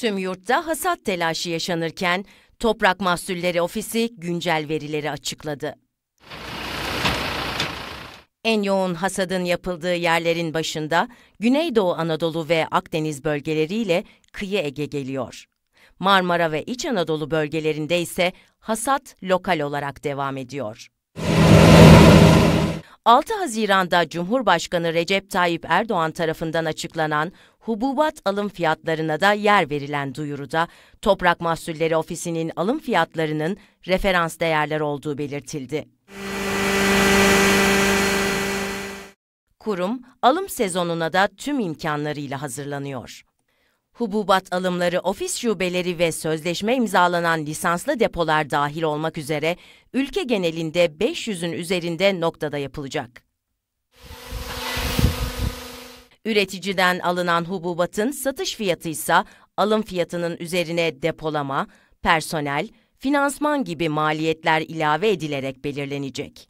Tüm yurtta hasat telaşı yaşanırken Toprak Mahsulleri Ofisi güncel verileri açıkladı. En yoğun hasadın yapıldığı yerlerin başında Güneydoğu Anadolu ve Akdeniz bölgeleriyle kıyı Ege geliyor. Marmara ve İç Anadolu bölgelerinde ise hasat lokal olarak devam ediyor. 6 Haziran'da Cumhurbaşkanı Recep Tayyip Erdoğan tarafından açıklanan hububat alım fiyatlarına da yer verilen duyuruda Toprak Mahsulleri Ofisi'nin alım fiyatlarının referans değerler olduğu belirtildi. Kurum, alım sezonuna da tüm imkanlarıyla hazırlanıyor hububat alımları ofis şubeleri ve sözleşme imzalanan lisanslı depolar dahil olmak üzere ülke genelinde 500'ün üzerinde noktada yapılacak. Üreticiden alınan hububatın satış fiyatı ise alım fiyatının üzerine depolama, personel, finansman gibi maliyetler ilave edilerek belirlenecek.